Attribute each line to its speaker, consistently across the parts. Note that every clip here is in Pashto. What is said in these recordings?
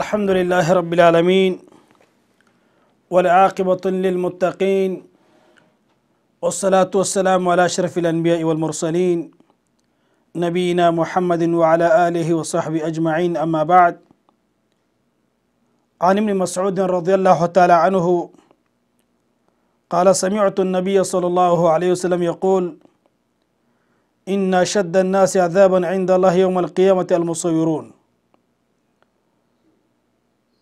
Speaker 1: الحمد لله رب العالمين والعاقبة للمتقين والصلاة والسلام على أشرف الأنبياء والمرسلين نبينا محمد وعلى آله وصحبه أجمعين أما بعد عن ابن مسعود رضي الله تعالى عنه قال سمعت النبي صلى الله عليه وسلم يقول إن شد الناس عذابا عند الله يوم القيامة المصورون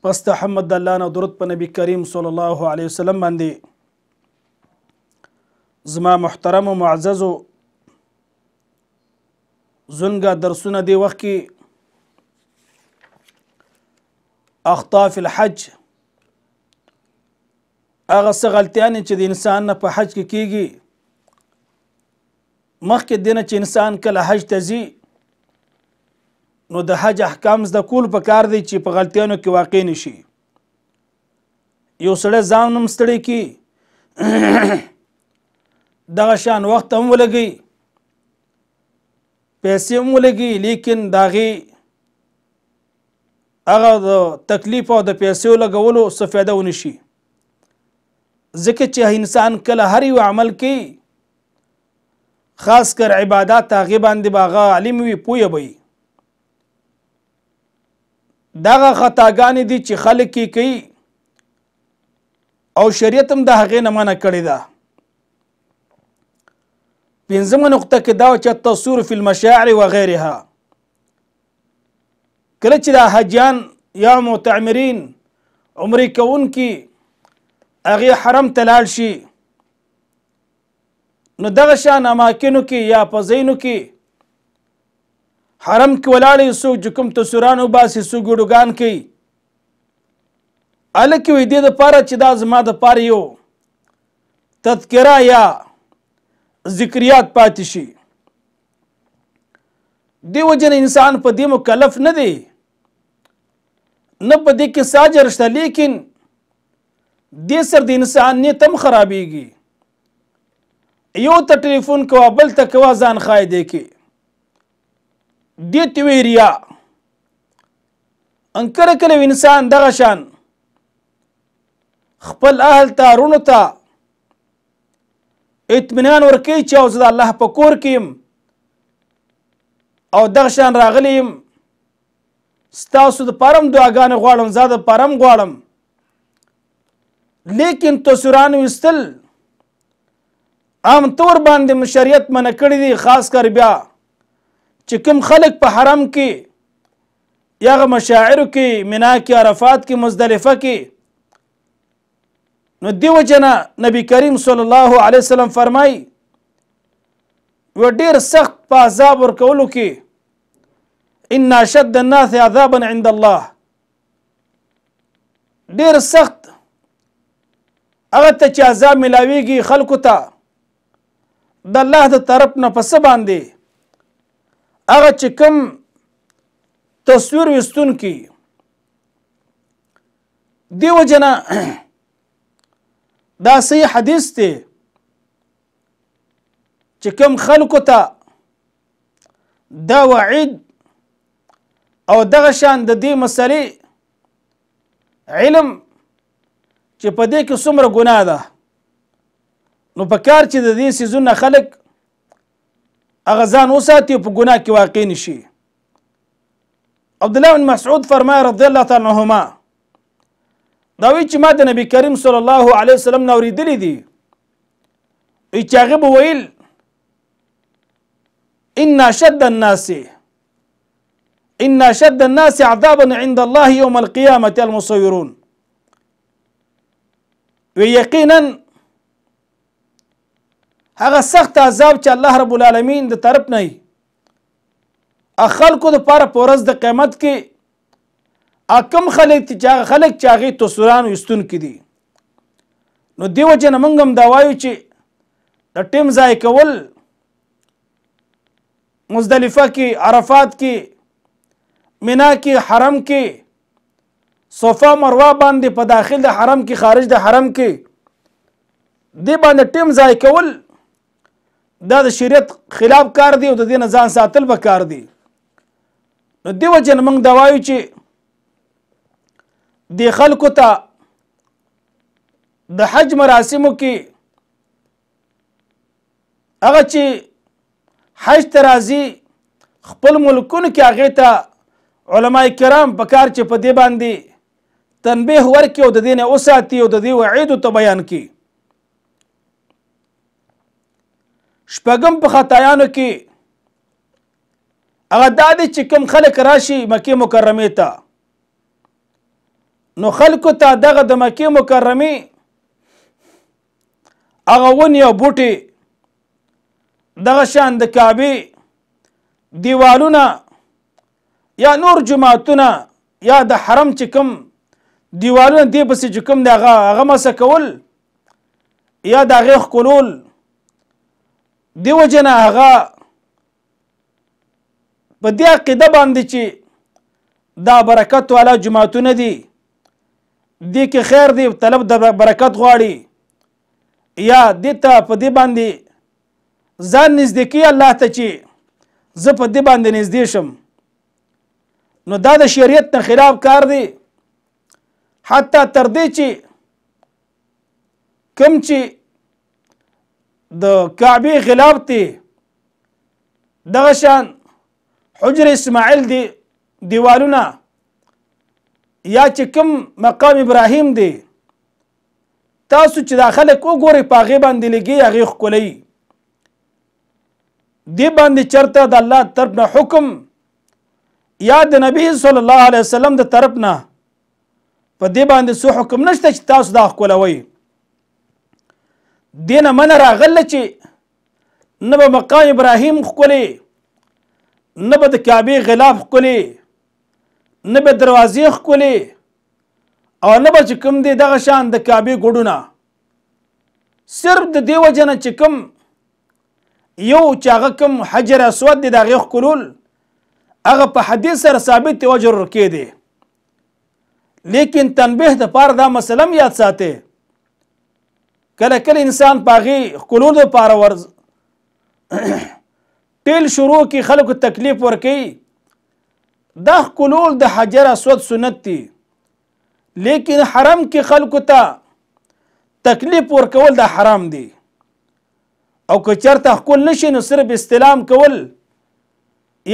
Speaker 1: پس ته حمد الله نه درود په نبی کریم صلی الله علیه وسلم باندې زما محترم او معزز زنګه درسونه دی وخت کې اخطاف الحج هغه څه غلطیانې چې د انسان نه په حج کې کیږي مخکې دینه چې انسان کله حج ته ځي نو د حج احکام زده کول په کار دی چې په غلطیانو کې واقع نشي یو سړی ځان هم ستړی کی دغه شان وخت هم ولګي پیسې هم ولګي لیکن داغي هغه د تکلیف او د پیسې لګولو څه فایده ونشي ځکه چې انسان کله هر یو عمل کوي خاص کر عبادت هغه باندې باغه عالم وي پوهه وي دغه خطاګانې دي چې خلک کې کوي او شریعت هم د هغې نه منع کړې ده پنځمه نقطه کې دا چې تصور فی المشاعر و غیرها کله چې دا حجیان یا متعمرین عمرې کوونکي هغې حرم ته لاړ شي نو دغه شان اماکنو کې یا په ځینو کې حرم کې ولاړې څوک چې کوم تصوران وباسي څوک ګډوګان کوي هلکې وي دې دپاره چې دا زما دپاره یو تذکره یا ذکریات پاتې شي دی وجنه انسان په دې مکلف نه دی نه په دې کې ساجر شته لیکن دې سر د انسان نه تم خرابېږي یو ته ټلیفون کوه بل ته کوه ځان خای دی کې دیتی وی ریا ان کله کله انسان دغه شان خپل اهل ته رونو ته اطمینان ورکوي چې او زه د الله په کور کې یم او دغه شان راغلی یم ستاسو د پرم دعاګانې غواړم زه د پرم غواړم لیکن تصوران وستل عام طور باندې شریعت منع کړی دی خاص کر بیا چې کوم خلک په حرم کې یا مشاعر کې منا کې عرفات کې مزدلفه کې نو دیو جنا نبی کریم صلی الله علیه وسلم فرمای و ډیر سخت په عذاب ورکولو کې ان شد الناس عذابا عند الله ډیر سخت هغه ته چې عذاب ملاويږي خلکو ته د الله د طرف نه پس باندې هغه چې کوم تصویر وستون کی دیو جنا دا صحیح حدیث دی چې کوم خلکو ته دا وعید او دغه شان د دې مسلې علم چې په دې کې څومره ګناه ده نو په کار چې د دې سيزونه خلک أغزان وساتي بقناك واقين شي عبد الله بن مسعود فرمایي رضي الله تعالى عنهما داوي وی چې ما د نبی الله عليه وسلم نوري دلي دي چې ويل ان شد الناس ان شد الناس عذابا عند الله يوم القيامه المصورون ويقينا هغه سخت عذاب چې الله رب العالمین د طرف نه ای خلکو د پاره پورز د قیامت کې اکم خلک چې هغه خلک چې هغه تسوران وستون کړي نو دیو جن منګم دا وایو چې د ټیم ځای کول مزدلفه کې عرفات کې مینا کې حرم کې صفا مروه باندې په داخل د حرم کې خارج د حرم کې دی باندې ټیم ځای کول دا د شریعت خلاف کار دی او د دې نه ځان ساتل به کار دی نو دیو جن موږ دا وایو چې د خلکو ته د حج مراسمو کې هغه چې حج ته راځي خپل ملکونو کې هغې ته علما کرام په کار چې په دې باندې تنبیه ورکړي او د دې نه وساتي او د دې وعیدو ته بیان کړي شپږم په خطایانو کې هغه دا دی چې کوم خلک راشي مکې مکرمې ته نو خلکو ته دغه د مکې مکرمې هغه ونې او بوټي دغه شان د کعبې دیوالونه یا نور جماعتونه یا د حرم چې کوم دیوالونه دی پسې چې کوم د هغه هغه مسه کول یا د هغې ښکلول دیو جنا هغه په دې عقیده باندې چې دا برکت والا جماعتونه دي دې کې خیر دی طلب د برکت غواړي یا دې ته په دې باندې ځان نږدې کی الله ته چې زه په دې باندې نږدې شم نو دا د شریعت نه خلاف کار دی حتی تر دې چې کم چې د کعبه خلاف دی دغه شان حجر اسماعیل دی دیوالونه یا چې کوم مقام ابراهیم دی تاسو چې دا خلک وګورئ په هغې باندې لګي هغې ښکلوي دې باندې چرته د الله طرف نه حکم یا د نبی صلی الله علیه وسلم د طرف نه په دې باندې سو حکم نشته چې تاسو دا ښکلوئ دینه من راغله چې نه به مقام ابراهیم ښکلې نه به د کعبې غلاف ښکلې نه به دروازې ښکلې او نه به چې کوم دی دغه شان د کعبې ګډونه صرف د دې وجه نه چې کوم یو چې هغه کوم حجر اسود دی د هغې ښکلول هغه په حدیث سره ثابت دی وجر ورکې دی لیکن تنبیه د پاره دا مسله هم یاد ساتئ کله کله انسان پاغي کولول د پاره ورز تیل شروع کی خلکو تکلیف ورکي دا کولول د حجر اسود سنت دی لیکن حرم کې خلکو ته تکلیف ورکول دا حرام دی او که چرته کول نشي نو صرف استلام کول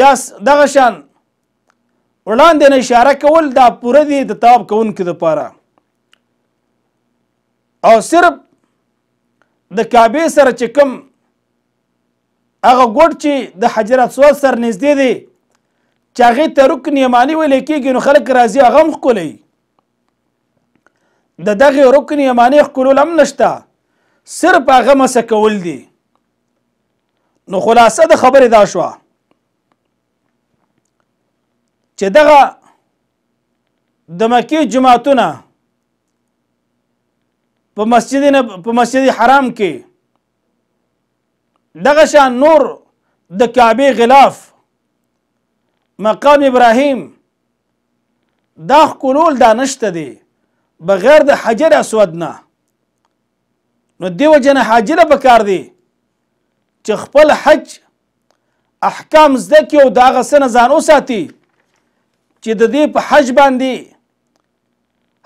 Speaker 1: یا دغه شان وړاندې نه اشاره کول دا پوره دی د تواب کوونکو لپاره او صرف د کعبه سره چې کوم هغه ګوډ چې د حجر اسود سره نږدې دی چې هغې ته رکن یماني ویل کېږي نو خلک راځي هغه هم ښکلی د دغې رکن یماني ښکلول هم نشته صرف هغه مسه کول دي نو خلاصه د خبرې دا شوه چې دغه د مکې جماعتونه په مسجد نه په مسجد حرام کې دغه شان نور د کعبه غلاف مقام ابراهیم دا خلول دا نشته دی بغیر د حجر اسود نه نو دیو جن حاجره بکار دی چې خپل حج احکام زده کی او دا غسنه ځان اوساتي چې د دې په حج باندې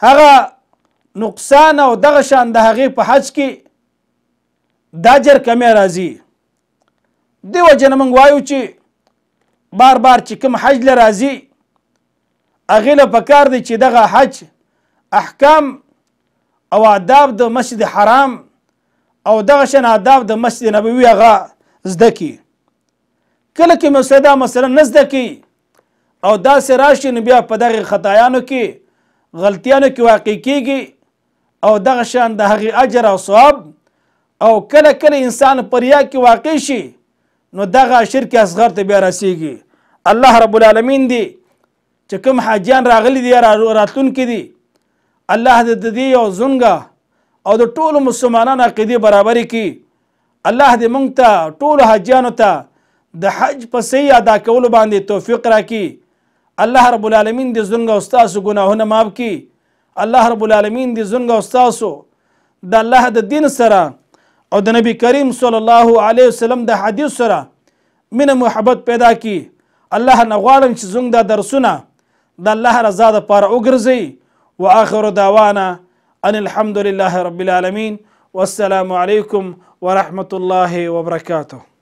Speaker 1: هغه نقصان او دغه شان د هغې په حج کې دا جر کمی راځي دیو جن موږ وایو چې بار بار چې کوم حج له راځي هغې له پکار دی چې دغه حج احکام او آداب د مسجد حرام او دغه شان آداب د مسجد نبوي هغه زده کی کله کې مسدا مثلا نه زده کی او دا سه راشي نو بیا په دغه خطایانو کې غلطیانو کې واقع کیږي کی او دغه شان د هغې اجر او ثواب او کله کله انسان پریا کې واقع شي نو دغه شرک اصغر ته بیا رسیږي الله رب العالمین دی چې کوم حاجیان راغلي دي را راتلونکي دي الله د دې یو زونګه او د ټولو مسلمانانو عقیدې برابرې کړي الله دې موږ ته ټولو حاجیانو ته د حج په صحیح ادا کولو باندې توفیق راکړي الله رب العالمین دې زونګه او ستاسو ګناهونه معاف کړي الله رب العالمين دي زنگا استاسو دا الله دا دين سرا او دا نبی کریم صلى الله عليه وسلم دا حدیث سرا من محبت پیدا کی الله نه غواړم چې زنګ دا درسونا دا الله رضا دا پار اگرزي واخر دعوانا ان الحمد لله رب العالمين والسلام عليكم ورحمه الله وبركاته